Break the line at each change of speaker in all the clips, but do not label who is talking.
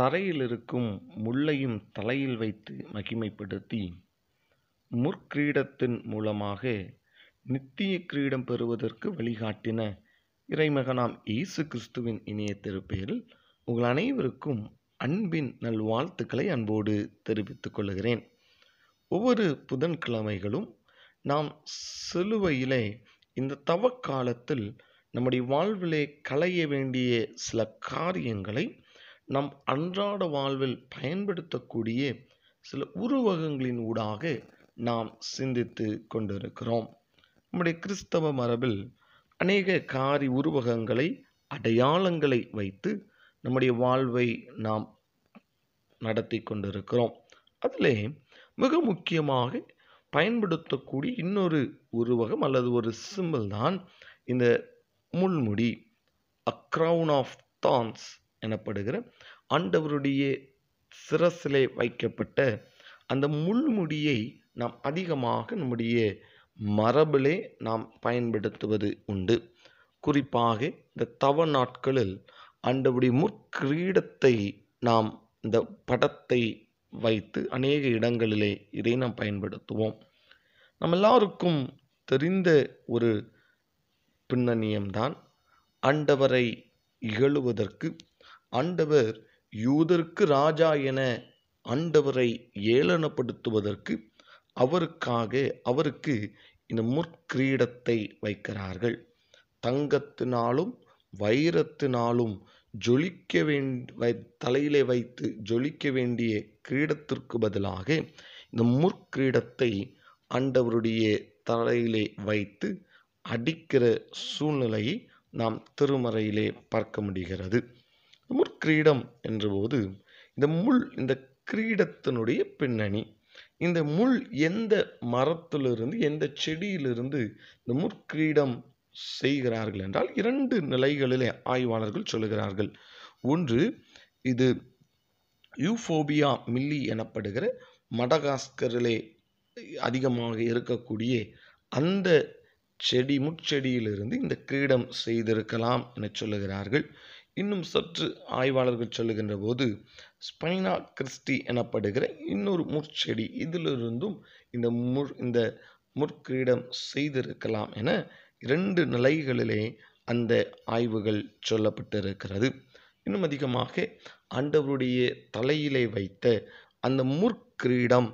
தரையில் இருக்கும் முள்ளையும் தலையில் வைத்து மகிமைப்படுத்தி முற்கிரீடத்தின் மூலமாக நித்திய கிரீடம் பெறுவதற்கு வழிகாட்டின இறைமகனாம் இயேசு கிறிஸ்துவின் இணைய திருப்பேரில் உங்கள் அனைவருக்கும் அன்பின் நல்வாழ்த்துக்களை அன்போடு தெரிவித்துக் கொள்கிறேன் ஒவ்வொரு புதன்கிழமைகளும் நாம் சிலுவையிலே இந்த தவக்காலத்தில் நம்முடைய வாழ்விலே களைய வேண்டிய சில காரியங்களை நம் அன்றாட வாழ்வில் பயன்படுத்தக்கூடிய சில உருவகங்களின் ஊடாக நாம் சிந்தித்து கொண்டிருக்கிறோம் நம்முடைய கிறிஸ்தவ மரபில் அநேக காரி உருவகங்களை அடையாளங்களை வைத்து நம்முடைய வாழ்வை நாம் நடத்தி கொண்டிருக்கிறோம் அதில் மிக முக்கியமாக பயன்படுத்தக்கூடிய இன்னொரு உருவகம் அல்லது ஒரு சிம்பிள் தான் இந்த முள்முடி அக்ரவுன் ஆஃப் தான்ஸ் எனப்படுகிற ஆண்டவருடைய சிரசிலே வைக்கப்பட்ட அந்த முள்முடியை நாம் அதிகமாக நம்முடைய மரபிலே நாம் பயன்படுத்துவது உண்டு குறிப்பாக இந்த தவ நாட்களில் ஆண்டவுடைய முற்கிரீடத்தை நாம் இந்த படத்தை வைத்து அநேக இடங்களிலே இதை நாம் பயன்படுத்துவோம் நம்ம எல்லாருக்கும் தெரிந்த ஒரு பின்னணியம்தான் ஆண்டவரை இகழுவதற்கு ஆண்டவர் யூதருக்கு ராஜா என ஆண்டவரை ஏளனப்படுத்துவதற்கு அவருக்காக அவருக்கு இந்த முற்கிரீடத்தை வைக்கிறார்கள் தங்கத்தினாலும் வைரத்தினாலும் ஜொலிக்க வேண்டி தலையிலே வைத்து ஜொலிக்க வேண்டிய கிரீடத்திற்கு பதிலாக இந்த முற்கிரீடத்தை ஆண்டவருடைய தலையிலே வைத்து அடிக்கிற சூழ்நிலையை நாம் திருமறையிலே பார்க்க முடிகிறது முற்கிரீடம் என்றபோது இந்த முள் இந்த கிரீடத்தினுடைய பின்னணி இந்த முள் எந்த மரத்திலிருந்து எந்த செடியிலிருந்து இந்த முற்கிரீடம் செய்கிறார்கள் என்றால் இரண்டு நிலைகளிலே ஆய்வாளர்கள் சொல்லுகிறார்கள் ஒன்று இது யூஃபோபியா மில்லி எனப்படுகிற மடகாஸ்கரிலே அதிகமாக இருக்கக்கூடிய அந்த செடி முட்செடியிலிருந்து இந்த கிரீடம் செய்திருக்கலாம் என சொல்லுகிறார்கள் இன்னும் சற்று ஆய்வாளர்கள் சொல்லுகின்ற போது ஸ்பைனா கிறிஸ்டி எனப்படுகிற இன்னொரு முற்செடி இதிலிருந்தும் இந்த முர் இந்த முற்கிரீடம் செய்திருக்கலாம் என இரண்டு நிலைகளிலே அந்த ஆய்வுகள் சொல்லப்பட்டிருக்கிறது இன்னும் அதிகமாக ஆண்டவருடைய தலையிலே வைத்த அந்த முற்கிரீடம்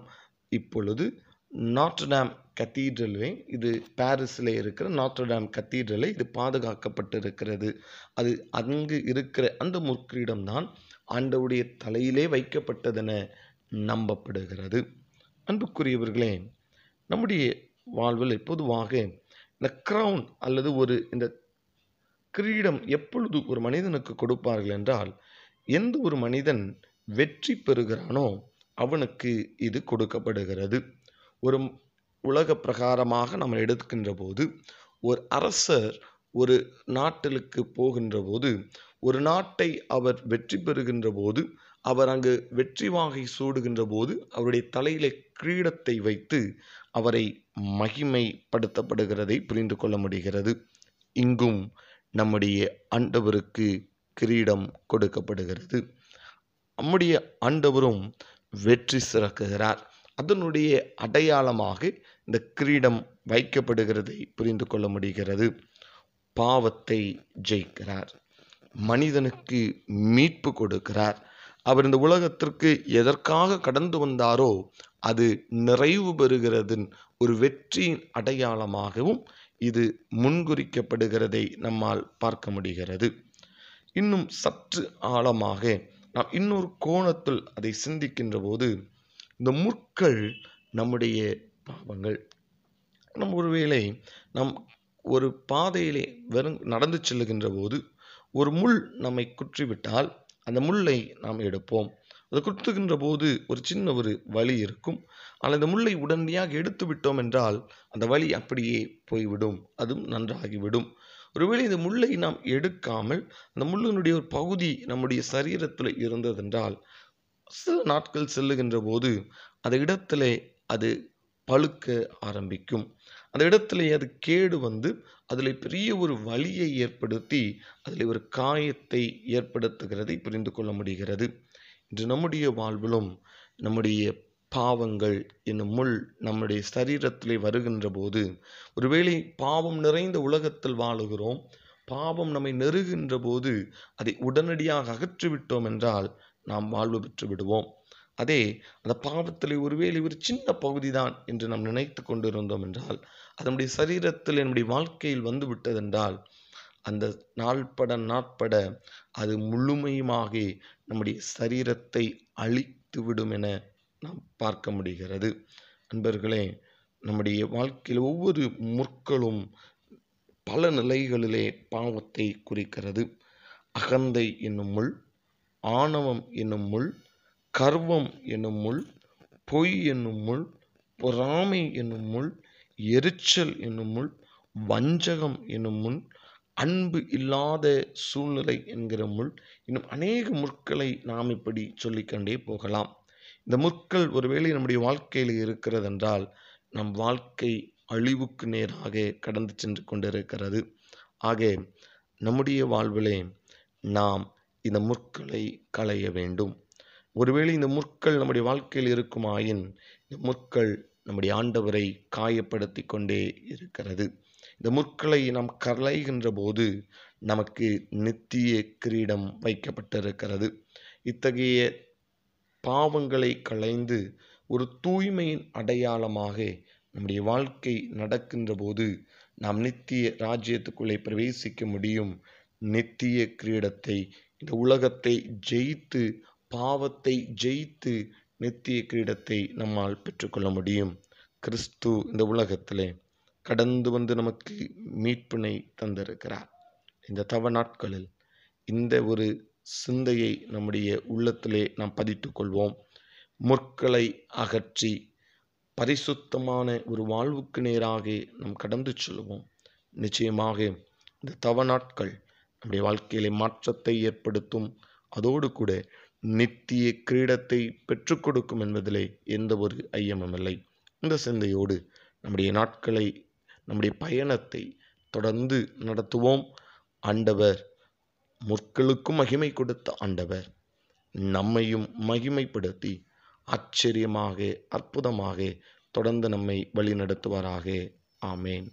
இப்பொழுது நாட்டுடாம் கத்தீட்ரல்வே இது பாரிஸில் இருக்கிற நாத்ரடாம் கத்தீட்ரலை இது பாதுகாக்கப்பட்டு இருக்கிறது அது அங்கு இருக்கிற அந்த முற்கிரீடம் தான் ஆண்டவுடைய தலையிலே வைக்கப்பட்டதென நம்பப்படுகிறது அன்புக்குரியவர்களே நம்முடைய வாழ்வில் பொதுவாக இந்த க்ரௌன் அல்லது ஒரு இந்த கிரீடம் எப்பொழுது ஒரு மனிதனுக்கு கொடுப்பார்கள் என்றால் எந்த ஒரு மனிதன் வெற்றி பெறுகிறானோ அவனுக்கு இது கொடுக்கப்படுகிறது ஒரு உலக பிரகாரமாக நம்ம எடுக்கின்ற போது ஒரு அரசர் ஒரு நாட்டிலுக்கு போகின்ற போது ஒரு நாட்டை அவர் வெற்றி பெறுகின்ற போது அவர் அங்கு வெற்றி வாகை சூடுகின்ற போது அவருடைய தலையில கிரீடத்தை வைத்து அவரை மகிமைப்படுத்தப்படுகிறதை புரிந்து கொள்ள முடிகிறது இங்கும் நம்முடைய ஆண்டவருக்கு கிரீடம் கொடுக்கப்படுகிறது நம்முடைய ஆண்டவரும் வெற்றி சிறக்குகிறார் அதனுடைய அடையாளமாக இந்த கிரீடம் வைக்கப்படுகிறதை புரிந்து கொள்ள முடிகிறது பாவத்தை ஜெயிக்கிறார் மனிதனுக்கு மீட்பு கொடுக்கிறார் அவர் இந்த உலகத்திற்கு எதற்காக கடந்து வந்தாரோ அது நிறைவு பெறுகிறதின் ஒரு வெற்றியின் அடையாளமாகவும் இது முன்குறிக்கப்படுகிறதை நம்மால் பார்க்க முடிகிறது இன்னும் சற்று ஆழமாக நாம் இன்னொரு கோணத்தில் அதை சிந்திக்கின்ற போது இந்த முற்கள் நம்முடைய பாவங்கள் நம் ஒருவேளை நம் ஒரு பாதையிலே வெறும் நடந்து செல்லுகின்ற போது ஒரு முள் நம்மை குற்றிவிட்டால் அந்த முள்ளை நாம் எடுப்போம் அது குத்துகின்ற போது ஒரு சின்ன ஒரு வலி இருக்கும் ஆனால் அந்த முள்ளை உடனடியாக எடுத்து விட்டோம் என்றால் அந்த வலி அப்படியே போய்விடும் அதுவும் நன்றாகிவிடும் ஒருவேளை இந்த முள்ளை நாம் எடுக்காமல் அந்த முள்ளினுடைய ஒரு பகுதி நம்முடைய சரீரத்தில் இருந்ததென்றால் சில நாட்கள் செல்லுகின்ற போது அந்த இடத்திலே அது பழுக்க ஆரம்பிக்கும் அந்த இடத்திலே அது கேடு வந்து அதில் பெரிய ஒரு வலியை ஏற்படுத்தி அதில் ஒரு காயத்தை ஏற்படுத்துகிறதை புரிந்து கொள்ள முடிகிறது இன்று நம்முடைய வாழ்விலும் நம்முடைய பாவங்கள் என்னும் முள் நம்முடைய சரீரத்திலே வருகின்ற போது ஒருவேளை பாவம் நிறைந்த உலகத்தில் வாழுகிறோம் பாவம் நம்மை நெருகின்ற போது அதை உடனடியாக அகற்றிவிட்டோம் என்றால் நாம் வாழ்வு பெற்று விடுவோம் அதே அந்த பாவத்தில் ஒருவேளை ஒரு சின்ன பகுதி தான் என்று நாம் நினைத்து கொண்டிருந்தோம் என்றால் அதனுடைய சரீரத்தில் என்னுடைய வாழ்க்கையில் வந்து விட்டதென்றால் அந்த நாள்பட நாட்பட அது முழுமையுமாக நம்முடைய சரீரத்தை அழித்துவிடும் என நாம் பார்க்க முடிகிறது அன்பர்களே நம்முடைய வாழ்க்கையில் ஒவ்வொரு முற்களும் பல நிலைகளிலே பாவத்தை குறிக்கிறது அகந்தை என்னும் முள் ஆணவம் என்னும் முள் கர்வம் என்னும் முள் பொய் என்னும் முள் பொறாமை என்னும் முள் எரிச்சல் என்னும் முள் வஞ்சகம் என்னும் முள் அன்பு இல்லாத சூழ்நிலை என்கிற முள் இன்னும் அநேக முற்களை நாம் இப்படி சொல்லிக்கொண்டே போகலாம் இந்த முற்கள் ஒருவேளை நம்முடைய வாழ்க்கையில் இருக்கிறதென்றால் நம் வாழ்க்கை அழிவுக்கு நேராக கடந்து சென்று கொண்டிருக்கிறது ஆக நம்முடைய வாழ்விலே நாம் இந்த முற்களை களைய வேண்டும் ஒருவேளை இந்த முற்கள் நம்முடைய வாழ்க்கையில் இருக்குமாயின் இந்த முற்கள் நம்முடைய ஆண்டவரை காயப்படுத்தி கொண்டே இருக்கிறது இந்த முற்களை நாம் களைகின்ற போது நமக்கு நித்திய கிரீடம் வைக்கப்பட்டிருக்கிறது இத்தகைய பாவங்களை களைந்து ஒரு தூய்மையின் அடையாளமாக நம்முடைய வாழ்க்கை நடக்கின்ற போது நாம் நித்திய ராஜ்யத்துக்குள்ளே பிரவேசிக்க முடியும் நித்திய கிரீடத்தை இந்த உலகத்தை ஜெயித்து பாவத்தை ஜெயித்து நித்திய கிரீடத்தை நம்மால் பெற்றுக்கொள்ள முடியும் கிறிஸ்து இந்த உலகத்திலே கடந்து வந்து நமக்கு மீட்பினை தந்திருக்கிறார் இந்த தவ நாட்களில் இந்த ஒரு சிந்தையை நம்முடைய உள்ளத்திலே நாம் பதித்து கொள்வோம் முற்களை அகற்றி பரிசுத்தமான ஒரு வாழ்வுக்கு நேராக நாம் கடந்து செல்வோம் நிச்சயமாக இந்த தவ நாட்கள் நம்முடைய வாழ்க்கையிலே மாற்றத்தை ஏற்படுத்தும் அதோடு கூட நித்திய கிரீடத்தை பெற்றுக் கொடுக்கும் என்பதிலே எந்த ஒரு ஐயமும் இல்லை இந்த சிந்தையோடு நம்முடைய நாட்களை நம்முடைய பயணத்தை தொடர்ந்து நடத்துவோம் ஆண்டவர் முற்களுக்கும் மகிமை கொடுத்த ஆண்டவர் நம்மையும் மகிமைப்படுத்தி ஆச்சரியமாக அற்புதமாக தொடர்ந்து நம்மை வழிநடத்துவாராக ஆமேன்